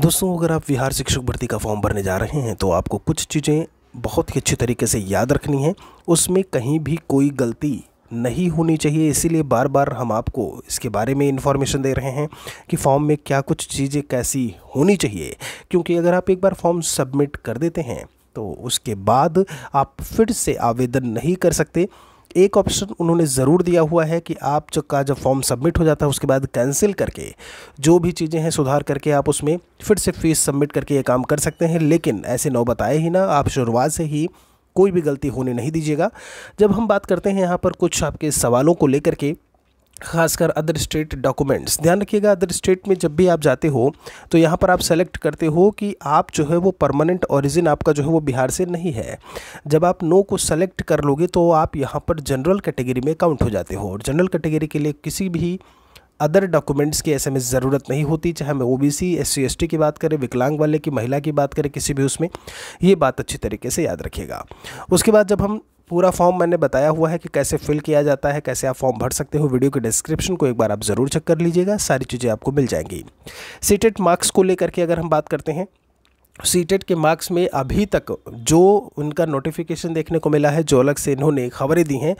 दोस्तों अगर आप बिहार शिक्षक भर्ती का फॉर्म भरने जा रहे हैं तो आपको कुछ चीज़ें बहुत ही अच्छे तरीके से याद रखनी है उसमें कहीं भी कोई गलती नहीं होनी चाहिए इसीलिए बार बार हम आपको इसके बारे में इन्फॉर्मेशन दे रहे हैं कि फॉर्म में क्या कुछ चीज़ें कैसी होनी चाहिए क्योंकि अगर आप एक बार फॉर्म सबमिट कर देते हैं तो उसके बाद आप फिर से आवेदन नहीं कर सकते एक ऑप्शन उन्होंने ज़रूर दिया हुआ है कि आप जो का जब फॉर्म सबमिट हो जाता है उसके बाद कैंसिल करके जो भी चीज़ें हैं सुधार करके आप उसमें फिर से फीस सबमिट करके ये काम कर सकते हैं लेकिन ऐसे नौ बताए ही ना आप शुरुआत से ही कोई भी गलती होने नहीं दीजिएगा जब हम बात करते हैं यहाँ पर कुछ आपके सवालों को लेकर के खासकर अदर स्टेट डॉक्यूमेंट्स ध्यान रखिएगा अदर स्टेट में जब भी आप जाते हो तो यहाँ पर आप सेलेक्ट करते हो कि आप जो है वो परमानेंट ओरिजिन आपका जो है वो बिहार से नहीं है जब आप नो को सेलेक्ट कर लोगे तो आप यहाँ पर जनरल कैटेगरी में काउंट हो जाते हो और जनरल कैटेगरी के लिए किसी भी अदर डॉक्यूमेंट्स की ऐसे में ज़रूरत नहीं होती चाहे हमें O B C S C S T की बात करें विकलांग वाले की महिला की बात करें किसी भी उसमें ये बात अच्छी तरीके से याद रखिएगा उसके बाद जब हम पूरा फॉर्म मैंने बताया हुआ है कि कैसे फिल किया जाता है कैसे आप फॉर्म भर सकते हो वीडियो के डिस्क्रिप्शन को एक बार आप ज़रूर चेक कर लीजिएगा सारी चीज़ें आपको मिल जाएंगी सीटेट मार्क्स को लेकर के अगर हम बात करते हैं सीटेट के मार्क्स में अभी तक जो उनका नोटिफिकेशन देखने को मिला है जो अलग से इन्होंने खबरें दी हैं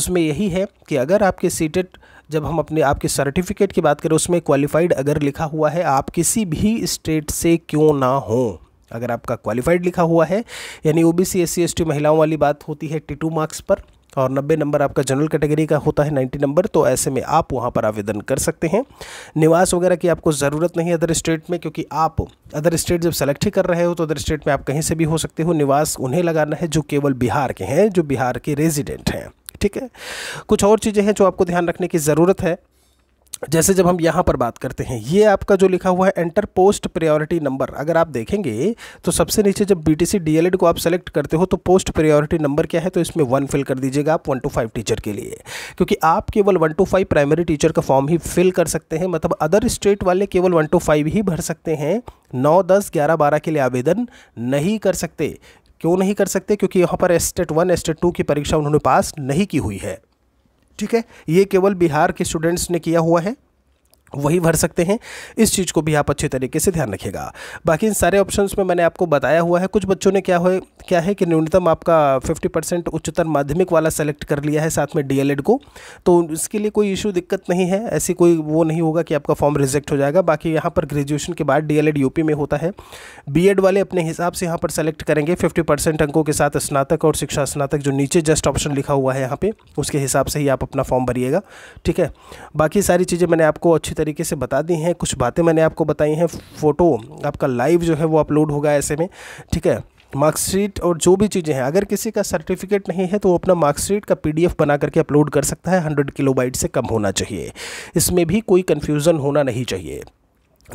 उसमें यही है कि अगर आपके सीटेट जब हम अपने आपके सर्टिफिकेट की बात करें उसमें क्वालिफाइड अगर लिखा हुआ है आप किसी भी स्टेट से क्यों ना हों अगर आपका क्वालिफाइड लिखा हुआ है यानी O B C S C S T महिलाओं वाली बात होती है टी टू मार्क्स पर और 90 नंबर आपका जनरल कैटेगरी का होता है 90 नंबर तो ऐसे में आप वहाँ पर आवेदन कर सकते हैं निवास वगैरह की आपको ज़रूरत नहीं अदर स्टेट में क्योंकि आप अदर स्टेट जब सेलेक्ट ही कर रहे हो तो अदर स्टेट में आप कहीं से भी हो सकते हो निवास उन्हें लगाना है जो केवल बिहार के हैं जो बिहार के रेजिडेंट हैं ठीक है कुछ और चीज़ें हैं जो आपको ध्यान रखने की ज़रूरत है जैसे जब हम यहाँ पर बात करते हैं ये आपका जो लिखा हुआ है एंटर पोस्ट प्रायोरिटी नंबर अगर आप देखेंगे तो सबसे नीचे जब बी टी e को आप सेलेक्ट करते हो तो पोस्ट प्रायोरिटी नंबर क्या है तो इसमें वन फिल कर दीजिएगा आप वन टू फाइव टीचर के लिए क्योंकि आप केवल one two five primary teacher का फॉर्म ही फिल कर सकते हैं मतलब अदर स्टेट वाले केवल वन टू फाइव ही भर सकते हैं नौ दस ग्यारह बारह के लिए आवेदन नहीं कर सकते क्यों नहीं कर सकते क्योंकि यहाँ पर स्टेट वन स्टेट टू की परीक्षा उन्होंने पास नहीं की हुई है ठीक है ये केवल बिहार के स्टूडेंट्स ने किया हुआ है वही भर सकते हैं इस चीज़ को भी आप अच्छे तरीके से ध्यान रखिएगा बाकी इन सारे ऑप्शंस में मैंने आपको बताया हुआ है कुछ बच्चों ने क्या हो क्या है कि न्यूनतम आपका 50 परसेंट उच्चतर माध्यमिक वाला सेलेक्ट कर लिया है साथ में डीएलएड को तो इसके लिए कोई इशू दिक्कत नहीं है ऐसी कोई वो नहीं होगा कि आपका फॉर्म रिजेक्ट हो जाएगा बाकी यहाँ पर ग्रेजुएशन के बाद डी यूपी में होता है बी वाले अपने हिसाब से यहाँ पर सेलेक्ट करेंगे फिफ्टी अंकों के साथ स्नातक और शिक्षा स्नातक जो नीचे जस्ट ऑप्शन लिखा हुआ है यहाँ पर उसके हिसाब से ही आप अपना फॉर्म भरिएगा ठीक है बाकी सारी चीज़ें मैंने आपको अच्छी तरीके से बता दी हैं कुछ बातें मैंने आपको बताई हैं फ़ोटो आपका लाइव जो है वो अपलोड होगा ऐसे में ठीक है मार्कशीट और जो भी चीज़ें हैं अगर किसी का सर्टिफिकेट नहीं है तो वो अपना मार्कशीट का पीडीएफ बना करके अपलोड कर सकता है हंड्रेड किलोबाइट से कम होना चाहिए इसमें भी कोई कन्फ्यूज़न होना नहीं चाहिए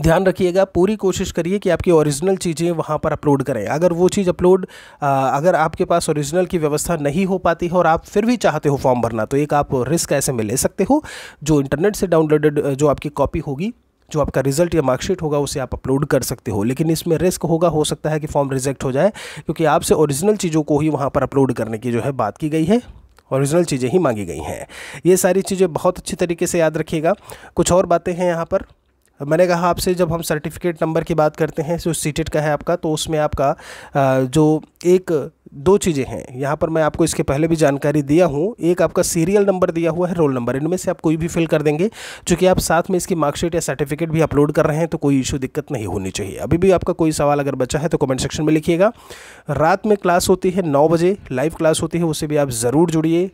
ध्यान रखिएगा पूरी कोशिश करिए कि आपकी ओरिजिनल चीज़ें वहाँ पर अपलोड करें अगर वो चीज़ अपलोड अगर आपके पास ओरिजिनल की व्यवस्था नहीं हो पाती है और आप फिर भी चाहते हो फॉर्म भरना तो एक आप रिस्क ऐसे में ले सकते हो जो इंटरनेट से डाउनलोडेड जो आपकी कॉपी होगी जो आपका रिजल्ट या मार्कशीट होगा उसे आप अपलोड कर सकते हो लेकिन इसमें रिस्क होगा हो सकता है कि फॉर्म रिजेक्ट हो जाए क्योंकि आपसे ओरिजिनल चीज़ों को ही वहाँ पर अपलोड करने की जो है बात की गई है ओरिजिनल चीज़ें ही मांगी गई हैं ये सारी चीज़ें बहुत अच्छी तरीके से याद रखिएगा कुछ और बातें हैं यहाँ पर मैंने कहा आपसे जब हम सर्टिफिकेट नंबर की बात करते हैं जो सीटेट का है आपका तो उसमें आपका जो एक दो चीज़ें हैं यहाँ पर मैं आपको इसके पहले भी जानकारी दिया हूँ एक आपका सीरियल नंबर दिया हुआ है रोल नंबर इनमें से आप कोई भी फिल कर देंगे चूँकि आप साथ में इसकी मार्कशीट या सर्टिफिकेट भी अपलोड कर रहे हैं तो कोई इशू दिक्कत नहीं होनी चाहिए अभी भी आपका कोई सवाल अगर बचा है तो कमेंट सेक्शन में लिखिएगा रात में क्लास होती है नौ बजे लाइव क्लास होती है उससे भी आप ज़रूर जुड़िए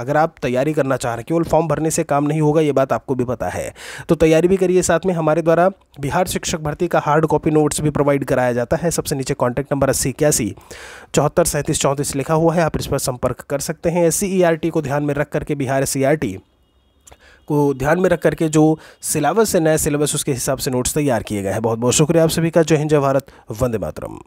अगर आप तैयारी करना चाह रहे हैं केवल फॉर्म भरने से काम नहीं होगा ये बात आपको भी पता है तो तैयारी भी करिए साथ में हमारे द्वारा बिहार शिक्षक भर्ती का हार्ड कॉपी नोट्स भी प्रोवाइड कराया जाता है सबसे नीचे कॉन्टैक्ट नंबर अस्सी इक्यासी चौहत्तर सैंतीस चौंतीस लिखा हुआ है आप इस पर संपर्क कर सकते हैं एस e को ध्यान में रख करके बिहार एस को ध्यान में रख करके जो सिलेबस है नया सिलेबस उसके हिसाब से नोट्स तैयार किए गए हैं बहुत बहुत शुक्रिया आप सभी का जय हिंद जय भारत वंदे मातरम